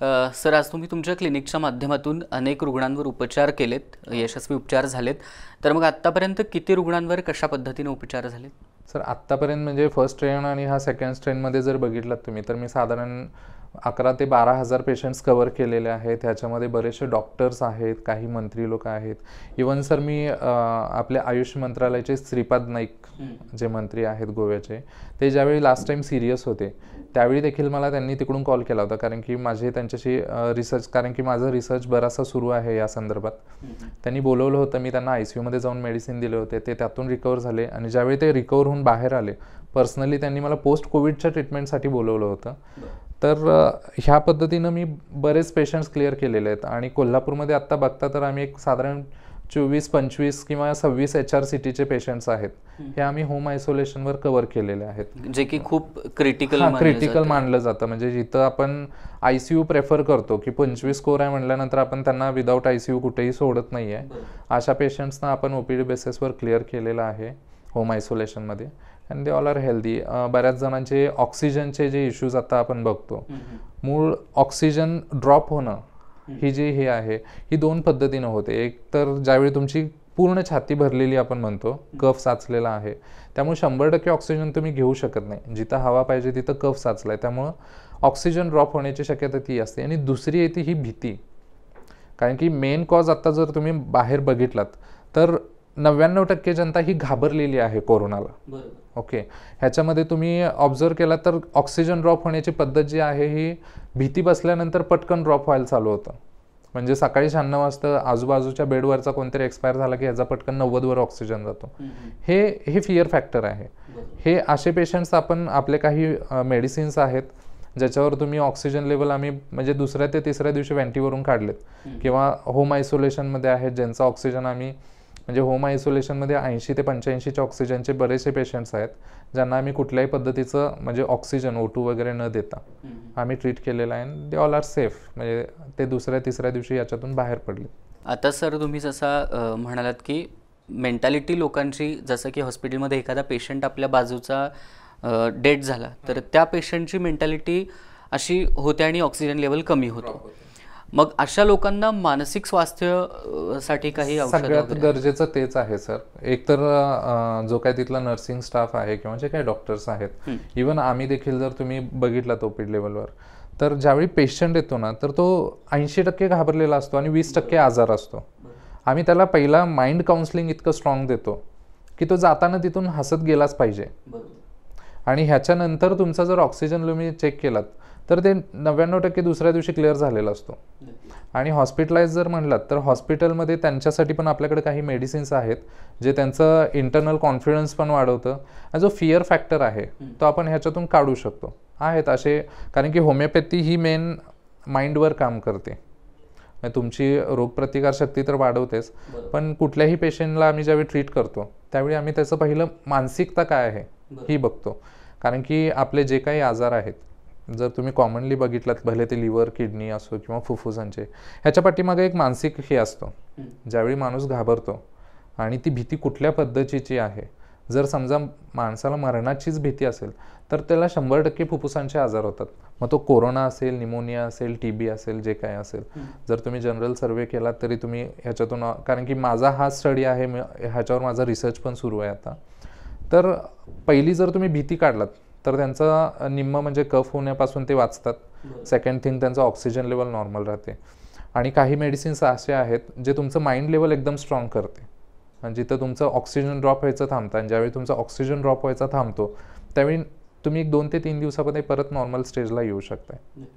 sir आज तुम्ही तुमच्या क्लिनिकच्या माध्यमातून अनेक रुग्णांवर उपचार केलेत यशस्वी उपचार झालेत तर मग आत्तापर्यंत किती रुग्णांवर कशा पद्धतीने उपचार झालेत सर आत्तापर्यंत म्हणजे फर्स्ट ट्रेन आणि हा सेकंड स्ट्रेनमध्ये जर बघितलात तुम्ही तर मी साधारण अकरा ते बारा हजार पेशंट्स कवर केलेले आहेत ह्याच्यामध्ये बरेचसे डॉक्टर्स आहेत काही मंत्री लोक आहेत इवन सर मी आपल्या आयुष मंत्रालयाचे श्रीपाद नाईक जे मंत्री आहेत गोव्याचे ते ज्यावेळी लास्ट टाइम सिरियस होते त्यावेळी देखील मला त्यांनी तिकडून कॉल केला होता कारण की माझे त्यांच्याशी रिसर्च कारण की माझं रिसर्च बरासा सुरू आहे या संदर्भात त्यांनी बोलवलं होतं मी त्यांना आय सी यूमध्ये जाऊन मेडिसिन दिले होते ते त्यातून रिकवर झाले आणि ज्यावेळी ते रिकवर होऊन बाहेर आले पर्सनली त्यांनी मला पोस्ट कोविडच्या ट्रीटमेंटसाठी बोलवलं होतं तर ह्या पद्धतीनं मी बरेच पेशंट्स क्लिअर केलेले आहेत आणि कोल्हापूरमध्ये आत्ता बघता तर आम्ही एक साधारण चोवीस पंचवीस किंवा सव्वीस H R C T patients आहेत हे आम्ही होम आयसोलेशनवर कव्हर केलेले आहेत जे की खूप क्रिटिकल क्रिटिकल मानलं जातं म्हणजे जिथं आपण आयसीयू प्रेफर करतो की पंचवीस कोर आहे म्हटल्यानंतर आपण त्यांना विदाऊट आयसीयू कुठेही सोडत नाही आहे अशा पेशंट्सना आपण ओपीडी बेसिसवर क्लिअर केलेलं आहे होम आयसोलेशनमध्ये and they all are healthy बऱ्याच जणांचे ऑक्सिजनचे जे इश्यूज आता आपण बघतो मूळ ऑक्सिजन ड्रॉप होणं ही जी हे आहे ही दोन पद्धतीनं होते एक तर ज्यावेळी तुमची पूर्ण छाती भरलेली आपण म्हणतो कफ साचलेला आहे त्यामुळे शंभर टक्के ऑक्सिजन तुम्ही घेऊ शकत नाही जिथं हवा पाहिजे तिथं कफ साचला आहे त्यामुळं ऑक्सिजन ड्रॉप होण्याची शक्यता ती असते आणि दुसरी येते ही भीती कारण की मेन कॉज आता जर तुम्ही बाहेर बघितलात तर नव्याण्णव टक्के जनता ही घाबरलेली आहे कोरोनाला ओके ह्याच्यामध्ये तुम्ही ऑब्झर्व केला तर ऑक्सिजन ड्रॉप होण्याची पद्धत जी आहे ही भीती बसल्यानंतर पटकन ड्रॉप व्हायला चालू होतं म्हणजे सकाळी शहाण्णव वाजता आजूबाजूच्या बेडवरचा कोणतरी एक्सपायर झाला की ह्याचा पटकन नव्वदवर ऑक्सिजन जातो हे हे फिअर फॅक्टर आहे हे असे पेशंट्स आपण आपले काही मेडिसिन्स आहेत ज्याच्यावर तुम्ही ऑक्सिजन लेवल आम्ही म्हणजे दुसऱ्या ते तिसऱ्या दिवशी व्हॅन्टीवरून काढलेत किंवा होम आयसोलेशनमध्ये आहेत ज्यांचा ऑक्सिजन आम्ही म्हणजे होम आयसोलेशनमध्ये ऐंशी ते पंच्याऐंशीच्या ऑक्सिजनचे बरेचसे पेशंट्स आहेत ज्यांना आम्ही कुठल्याही पद्धतीचं म्हणजे ऑक्सिजन ओ टू वगैरे न देता आम्ही ट्रीट केलेलं आहे दे ऑल आर सेफ म्हणजे ते दुसऱ्या तिसऱ्या दिवशी याच्यातून बाहेर पडले आता सर तुम्ही जसा म्हणालात की मेंटॅलिटी लोकांची जसं की हॉस्पिटलमध्ये एखादा पेशंट आपल्या बाजूचा डेट झाला तर त्या पेशंटची मेंटॅलिटी अशी होते आणि ऑक्सिजन लेवल कमी होतो मग अशा लोकांना मानसिक स्वास्थ्य साठी काही सगळ्यात गरजेचं तेच आहे सर एकतर जो काय तिथला नर्सिंग स्टाफ आहे किंवा जे काही डॉक्टर्स आहेत इवन आम्ही देखील जर तुम्ही बघितला तो पीड लेवलवर तर ज्यावेळी पेशंट येतो ना तर तो ऐंशी टक्के घाबरलेला असतो आणि वीस टक्के आजार असतो आम्ही त्याला पहिला माइंड काउन्सलिंग इतकं स्ट्रॉंग देतो की तो जाताना तिथून हसत गेलाच पाहिजे आणि ह्याच्यानंतर तुमचा जर ऑक्सिजन तुम्ही चेक केलात तर ते नव्याण्णव टक्के दुसऱ्या दिवशी क्लिअर झालेला असतो आणि हॉस्पिटलाइज जर म्हणलात तर हॉस्पिटलमध्ये त्यांच्यासाठी पण आपल्याकडे काही मेडिसिन्स आहेत जे त्यांचं इंटरनल कॉन्फिडन्स पण वाढवतं जो फिअर फॅक्टर आहे तो आपण ह्याच्यातून काढू शकतो आहेत असे कारण की होमिओपॅथी ही मेन माइंडवर काम करते तुमची रोगप्रतिकारशक्ती तर वाढवतेच पण कुठल्याही पेशंटला आम्ही ज्यावेळी ट्रीट करतो त्यावेळी आम्ही त्याचं पहिलं मानसिकता काय आहे ही बघतो कारण की आपले जे काही आजार आहेत जर तुम्ही कॉमनली बघितलात भले ते लिव्हर किडनी असो किंवा फुफ्फुसांचे ह्याच्या पाठीमागे एक मानसिक हे असतो ज्यावेळी माणूस घाबरतो आणि ती भीती कुठल्या पद्धतीची आहे जर समजा माणसाला मरणाचीच भीती असेल तर त्याला शंभर टक्के फुफ्फुसांचे आजार होतात मग तो कोरोना असेल निमोनिया असेल टी बी असेल जे काय असेल जर तुम्ही जनरल सर्वे केला तरी तुम्ही ह्याच्यातून कारण की माझा हा स्टडी आहे ह्याच्यावर माझा रिसर्च पण सुरू आहे आता तर पहिली जर तुम्ही भीती काढलात तर त्यांचा निम्म म्हणजे कफ होण्यापासून ते वाचतात सेकंड थिंग त्यांचं ऑक्सिजन लेवल नॉर्मल राहते आणि काही मेडिसिन्स असे आहेत जे तुमचं माइंड लेवल एकदम स्ट्रॉंग करते जिथं तुमचं ऑक्सिजन ड्रॉप व्हायचं थांबतं आणि ज्यावेळी तुमचा ऑक्सिजन ड्रॉप व्हायचा थांबतो त्यावेळी तुम्ही एक दोन ते तीन दिवसामध्ये परत नॉर्मल स्टेजला येऊ शकता